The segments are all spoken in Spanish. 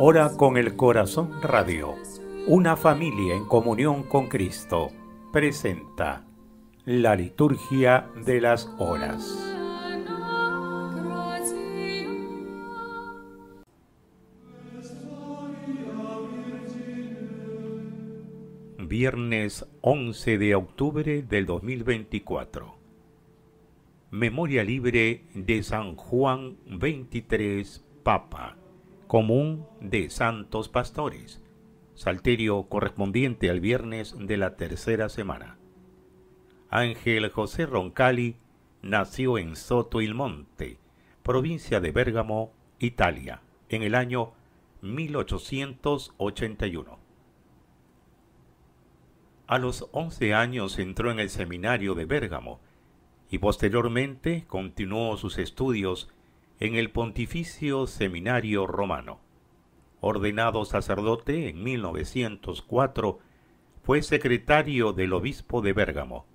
Hora con el Corazón Radio, una familia en comunión con Cristo, presenta la liturgia de las horas. Viernes 11 de octubre del 2024. Memoria libre de San Juan 23, Papa común de santos pastores, salterio correspondiente al viernes de la tercera semana. Ángel José Roncalli nació en Soto il Monte, provincia de Bérgamo, Italia, en el año 1881. A los 11 años entró en el seminario de Bérgamo y posteriormente continuó sus estudios en el Pontificio Seminario Romano. Ordenado sacerdote en 1904, fue secretario del obispo de Bérgamo.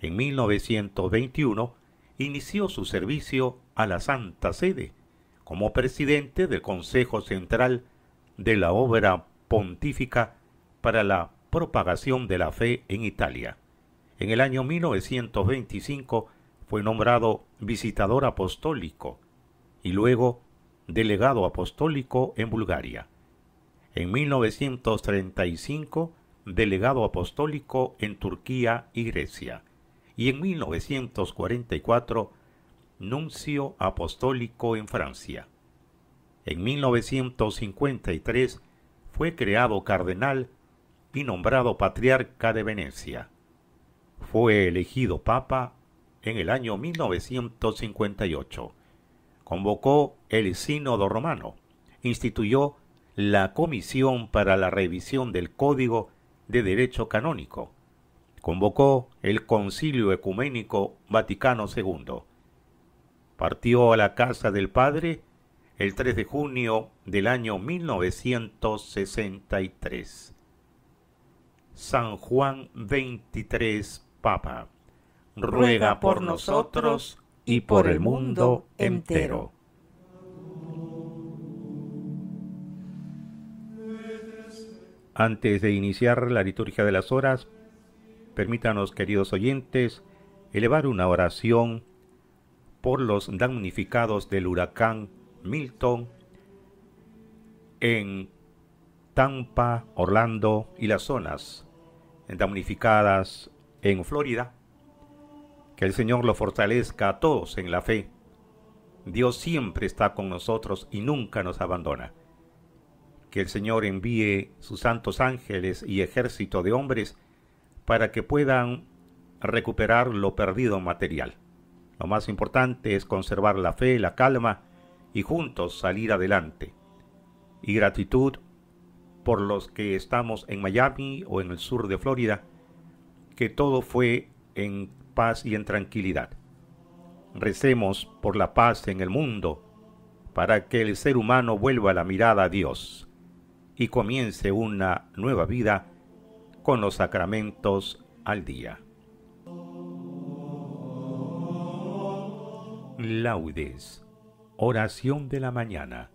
En 1921 inició su servicio a la Santa Sede como presidente del Consejo Central de la Obra Pontífica para la Propagación de la Fe en Italia. En el año 1925 fue nombrado visitador apostólico y luego delegado apostólico en Bulgaria. En 1935, delegado apostólico en Turquía y Grecia. Y en 1944, nuncio apostólico en Francia. En 1953 fue creado cardenal y nombrado patriarca de Venecia. Fue elegido papa en el año 1958 convocó el Sínodo Romano, instituyó la Comisión para la Revisión del Código de Derecho Canónico, convocó el Concilio Ecuménico Vaticano II, partió a la Casa del Padre el 3 de junio del año 1963. San Juan XXIII, Papa, ruega por nosotros y por el mundo entero. Antes de iniciar la liturgia de las horas, permítanos, queridos oyentes, elevar una oración por los damnificados del huracán Milton en Tampa, Orlando y las zonas damnificadas en Florida, que el Señor lo fortalezca a todos en la fe. Dios siempre está con nosotros y nunca nos abandona. Que el Señor envíe sus santos ángeles y ejército de hombres para que puedan recuperar lo perdido material. Lo más importante es conservar la fe, la calma y juntos salir adelante. Y gratitud por los que estamos en Miami o en el sur de Florida, que todo fue en paz y en tranquilidad. Recemos por la paz en el mundo, para que el ser humano vuelva la mirada a Dios y comience una nueva vida con los sacramentos al día. Laudes. Oración de la mañana.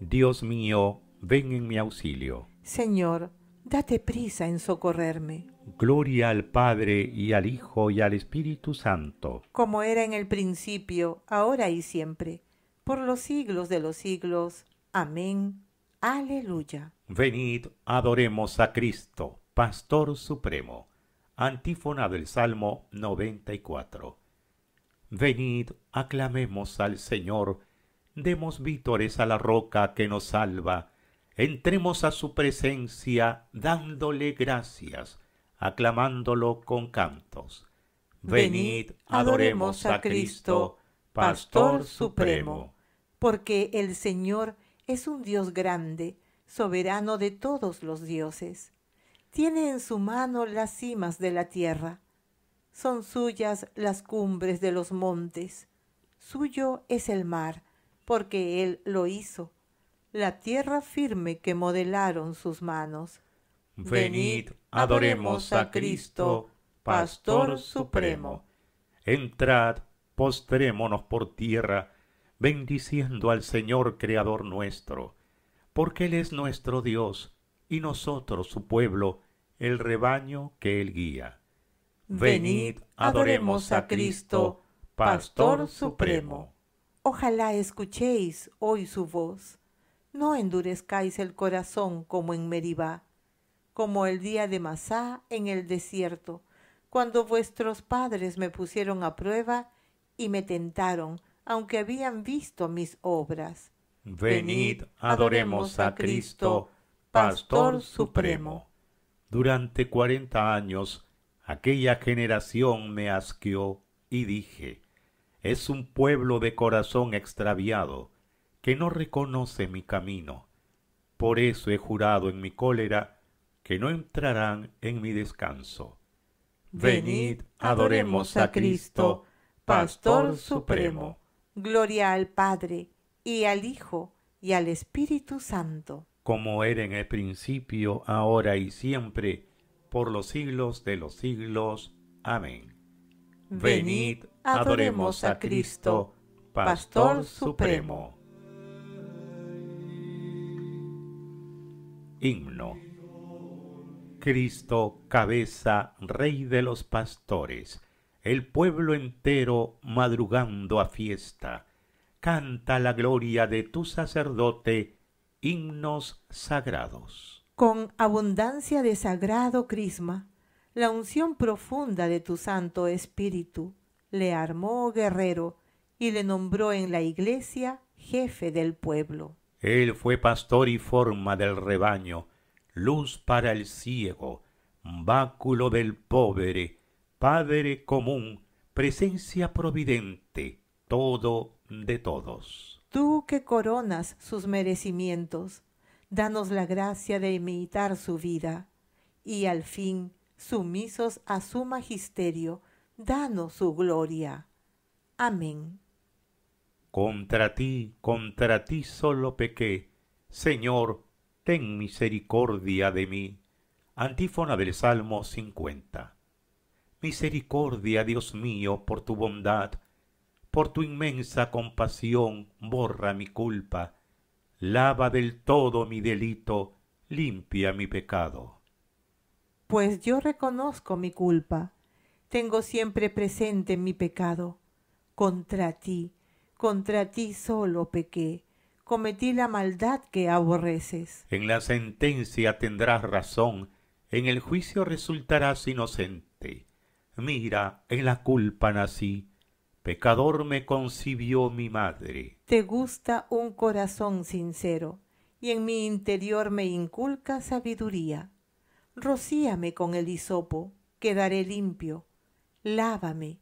Dios mío, ven en mi auxilio. Señor, date prisa en socorrerme. Gloria al Padre y al Hijo y al Espíritu Santo. Como era en el principio, ahora y siempre, por los siglos de los siglos. Amén. Aleluya. Venid, adoremos a Cristo, Pastor Supremo. Antífona del Salmo 94. Venid, aclamemos al Señor, demos vítores a la roca que nos salva, entremos a su presencia dándole gracias aclamándolo con cantos. Venid, adoremos a Cristo, Pastor Supremo, porque el Señor es un Dios grande, soberano de todos los dioses. Tiene en su mano las cimas de la tierra. Son suyas las cumbres de los montes. Suyo es el mar, porque Él lo hizo, la tierra firme que modelaron sus manos. Venid, adoremos a Cristo, Pastor Supremo. Entrad, postrémonos por tierra, bendiciendo al Señor Creador nuestro, porque Él es nuestro Dios, y nosotros su pueblo, el rebaño que Él guía. Venid, adoremos a Cristo, Pastor Supremo. Ojalá escuchéis hoy su voz. No endurezcáis el corazón como en Meribá como el día de Masá en el desierto, cuando vuestros padres me pusieron a prueba y me tentaron, aunque habían visto mis obras. Venid, adoremos a Cristo, Pastor Supremo. Durante cuarenta años aquella generación me asqueó y dije, es un pueblo de corazón extraviado, que no reconoce mi camino. Por eso he jurado en mi cólera que no entrarán en mi descanso. Venid, adoremos a Cristo, Pastor Supremo. Gloria al Padre, y al Hijo, y al Espíritu Santo. Como era en el principio, ahora y siempre, por los siglos de los siglos. Amén. Venid, adoremos a Cristo, Pastor Supremo. Himno Cristo, cabeza, Rey de los pastores, el pueblo entero madrugando a fiesta, canta la gloria de tu sacerdote, himnos sagrados. Con abundancia de sagrado crisma, la unción profunda de tu Santo Espíritu le armó guerrero y le nombró en la iglesia jefe del pueblo. Él fue pastor y forma del rebaño, luz para el ciego, báculo del pobre, Padre común, presencia providente, todo de todos. Tú que coronas sus merecimientos, danos la gracia de imitar su vida, y al fin, sumisos a su magisterio, danos su gloria. Amén. Contra ti, contra ti solo pequé, Señor, ten misericordia de mí. Antífona del Salmo 50. Misericordia, Dios mío, por tu bondad, por tu inmensa compasión, borra mi culpa, lava del todo mi delito, limpia mi pecado. Pues yo reconozco mi culpa, tengo siempre presente mi pecado. Contra ti, contra ti solo pequé cometí la maldad que aborreces. En la sentencia tendrás razón, en el juicio resultarás inocente. Mira, en la culpa nací, pecador me concibió mi madre. Te gusta un corazón sincero, y en mi interior me inculca sabiduría. Rocíame con el hisopo, quedaré limpio. Lávame,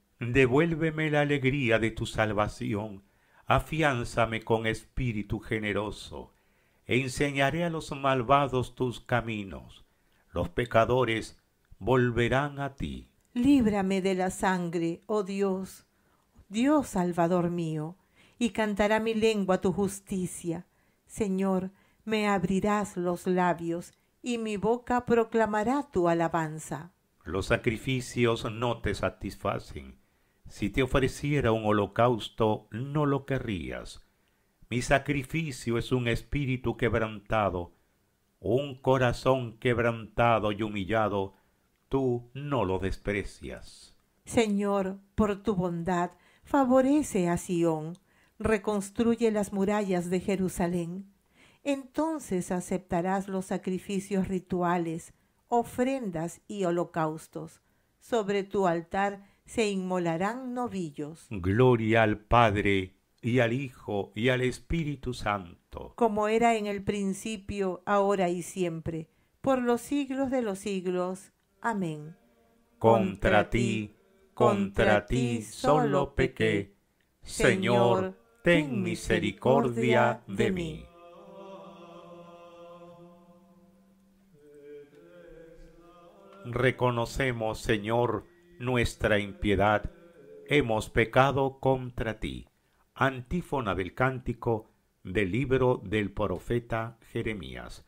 Devuélveme la alegría de tu salvación, afiánzame con espíritu generoso. E enseñaré a los malvados tus caminos, los pecadores volverán a ti. Líbrame de la sangre, oh Dios, Dios salvador mío, y cantará mi lengua tu justicia. Señor, me abrirás los labios, y mi boca proclamará tu alabanza. Los sacrificios no te satisfacen, si te ofreciera un holocausto, no lo querrías. Mi sacrificio es un espíritu quebrantado, un corazón quebrantado y humillado, tú no lo desprecias. Señor, por tu bondad, favorece a Sión, reconstruye las murallas de Jerusalén. Entonces aceptarás los sacrificios rituales, ofrendas y holocaustos. Sobre tu altar se inmolarán novillos. Gloria al Padre y al Hijo y al Espíritu Santo. Como era en el principio, ahora y siempre, por los siglos de los siglos. Amén. Contra ti, contra ti solo pequé. Señor, ten misericordia de mí. Reconocemos, Señor, nuestra impiedad, hemos pecado contra ti. Antífona del cántico del libro del profeta Jeremías,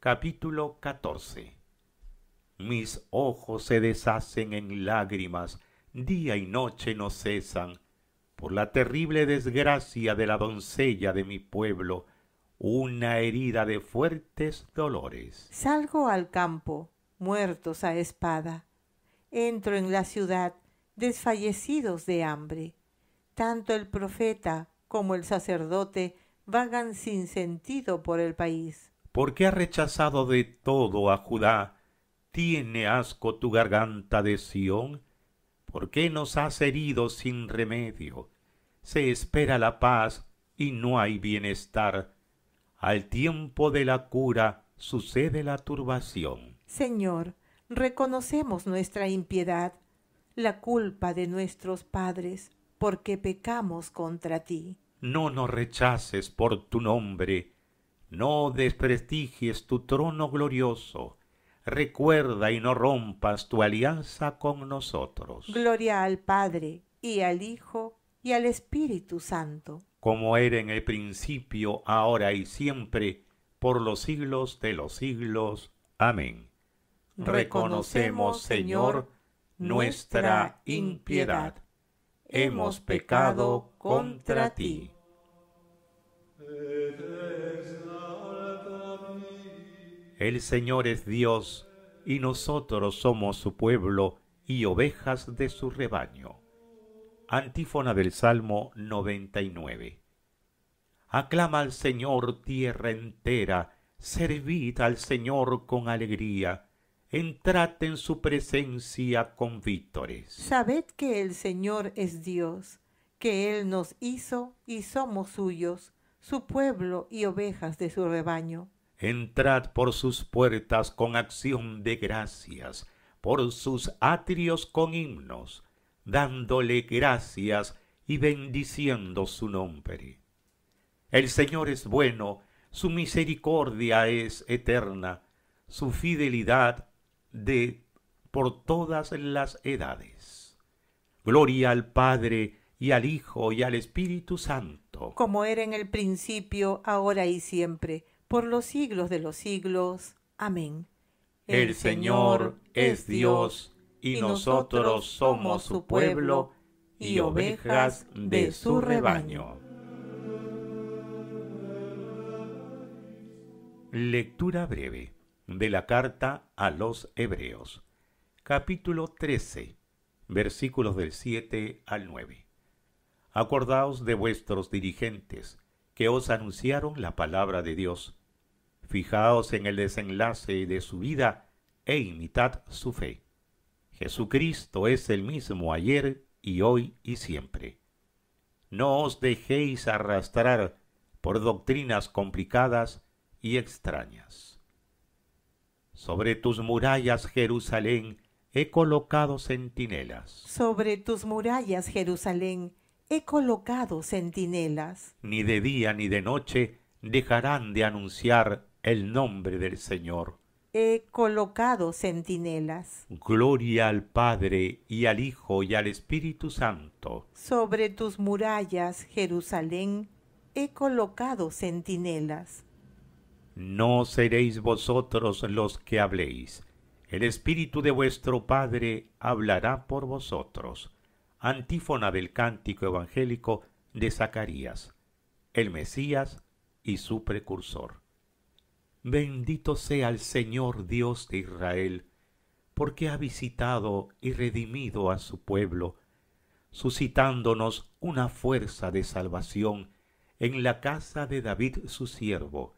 capítulo 14. Mis ojos se deshacen en lágrimas, día y noche no cesan, por la terrible desgracia de la doncella de mi pueblo, una herida de fuertes dolores. Salgo al campo, muertos a espada entro en la ciudad desfallecidos de hambre. Tanto el profeta como el sacerdote vagan sin sentido por el país. ¿Por qué ha rechazado de todo a Judá? ¿Tiene asco tu garganta de Sión? ¿Por qué nos has herido sin remedio? Se espera la paz y no hay bienestar. Al tiempo de la cura sucede la turbación. Señor, reconocemos nuestra impiedad, la culpa de nuestros padres, porque pecamos contra ti. No nos rechaces por tu nombre, no desprestigies tu trono glorioso. Recuerda y no rompas tu alianza con nosotros. Gloria al Padre, y al Hijo, y al Espíritu Santo. Como era en el principio, ahora y siempre, por los siglos de los siglos. Amén reconocemos, Señor, nuestra impiedad. Hemos pecado contra ti. El Señor es Dios, y nosotros somos su pueblo y ovejas de su rebaño. Antífona del Salmo 99. Aclama al Señor tierra entera, servid al Señor con alegría entrad en su presencia con vítores. Sabed que el Señor es Dios, que Él nos hizo y somos suyos, su pueblo y ovejas de su rebaño. Entrad por sus puertas con acción de gracias, por sus atrios con himnos, dándole gracias y bendiciendo su nombre. El Señor es bueno, su misericordia es eterna, su fidelidad de por todas las edades. Gloria al Padre y al Hijo y al Espíritu Santo. Como era en el principio, ahora y siempre, por los siglos de los siglos. Amén. El, Señor es Dios y nosotros somos su pueblo y ovejas de su rebaño. Lectura breve de la carta a los Hebreos, capítulo 13, versículos del 7 al 9. Acordaos de vuestros dirigentes, que os anunciaron la palabra de Dios. Fijaos en el desenlace de su vida e imitad su fe. Jesucristo es el mismo ayer y hoy y siempre. No os dejéis arrastrar por doctrinas complicadas y extrañas. Sobre tus murallas, Jerusalén, he colocado centinelas. Sobre tus murallas, Jerusalén, he colocado centinelas. Ni de día ni de noche dejarán de anunciar el nombre del Señor. He colocado centinelas. Gloria al Padre y al Hijo y al Espíritu Santo. Sobre tus murallas, Jerusalén, he colocado centinelas no seréis vosotros los que habléis. El Espíritu de vuestro Padre hablará por vosotros. Antífona del cántico evangélico de Zacarías, el Mesías y su precursor. Bendito sea el Señor Dios de Israel, porque ha visitado y redimido a su pueblo, suscitándonos una fuerza de salvación en la casa de David su siervo,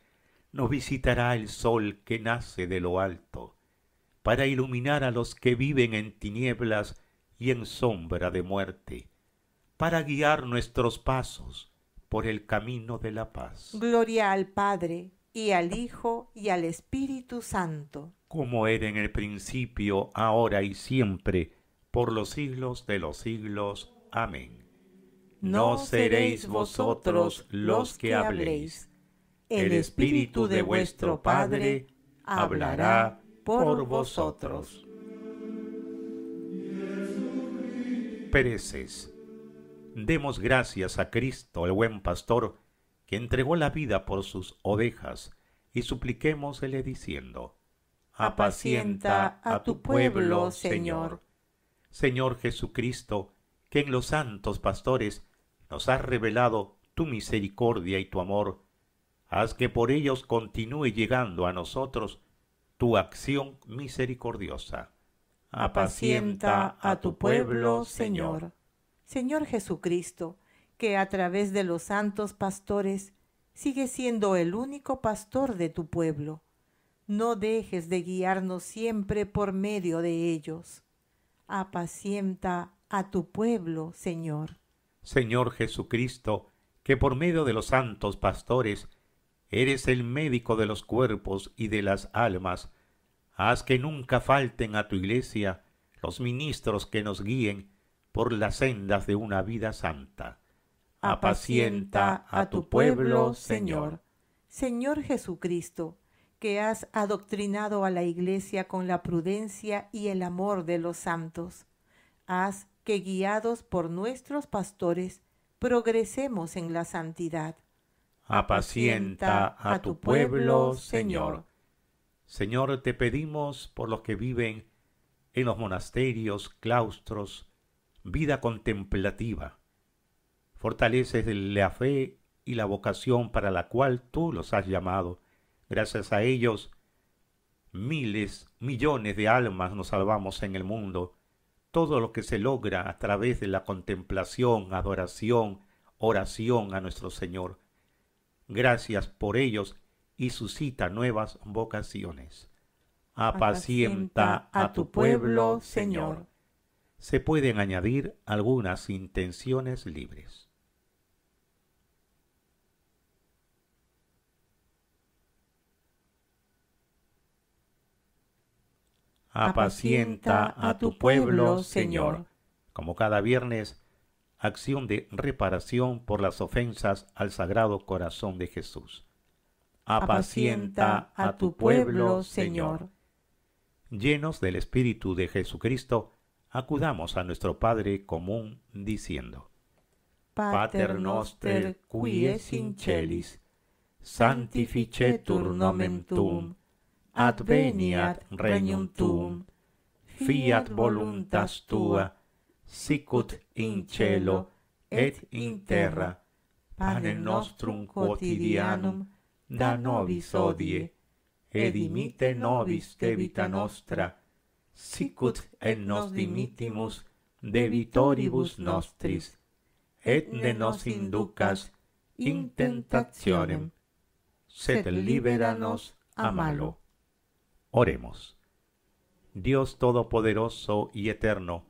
nos visitará el sol que nace de lo alto, para iluminar a los que viven en tinieblas y en sombra de muerte, para guiar nuestros pasos por el camino de la paz. Gloria al Padre, y al Hijo, y al Espíritu Santo. Como era en el principio, ahora y siempre, por los siglos de los siglos. Amén. No seréis vosotros los que habléis el Espíritu de vuestro Padre hablará por vosotros. Pereces. Demos gracias a Cristo, el buen pastor, que entregó la vida por sus ovejas, y supliquémosle diciendo, Apacienta a tu pueblo, Señor. Señor Jesucristo, que en los santos pastores nos has revelado tu misericordia y tu amor, haz que por ellos continúe llegando a nosotros tu acción misericordiosa. Apacienta a tu pueblo, Señor. Señor Jesucristo, que a través de los santos pastores sigue siendo el único pastor de tu pueblo. No dejes de guiarnos siempre por medio de ellos. Apacienta a tu pueblo, Señor. Señor Jesucristo, que por medio de los santos pastores Eres el médico de los cuerpos y de las almas. Haz que nunca falten a tu iglesia los ministros que nos guíen por las sendas de una vida santa. Apacienta a tu pueblo, Señor. Señor Jesucristo, que has adoctrinado a la iglesia con la prudencia y el amor de los santos. Haz que guiados por nuestros pastores progresemos en la santidad apacienta a tu pueblo, Señor. Señor, te pedimos por los que viven en los monasterios, claustros, vida contemplativa. Fortaleces la fe y la vocación para la cual tú los has llamado. Gracias a ellos, miles, millones de almas nos salvamos en el mundo. Todo lo que se logra a través de la contemplación, adoración, oración a nuestro Señor gracias por ellos y suscita nuevas vocaciones. Apacienta a tu pueblo, Señor. Se pueden añadir algunas intenciones libres. Apacienta a tu pueblo, Señor. Como cada viernes, acción de reparación por las ofensas al Sagrado Corazón de Jesús. Apacienta a tu pueblo, Señor. Llenos del Espíritu de Jesucristo, acudamos a nuestro Padre común diciendo, Pater noster qui es in celis, santificetur nomen adveniat regnum tuum, fiat voluntas tua, sicut in cielo et in terra panem nostrum quotidianum da nobis hodie et dimitte nobis debita nostra sicut et nos dimittimus debitoribus nostris et ne nos inducas in tentationem sed libera nos a malo oremos dios todopoderoso y eterno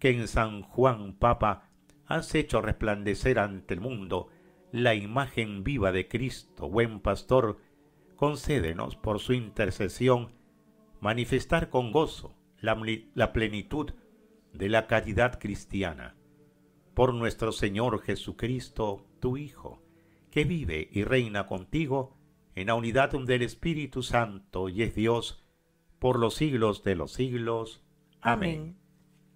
que en San Juan Papa has hecho resplandecer ante el mundo la imagen viva de Cristo, buen pastor, concédenos por su intercesión manifestar con gozo la, plenitud de la caridad cristiana. Por nuestro Señor Jesucristo, tu Hijo, que vive y reina contigo en la unidad del Espíritu Santo y es Dios por los siglos de los siglos. Amén.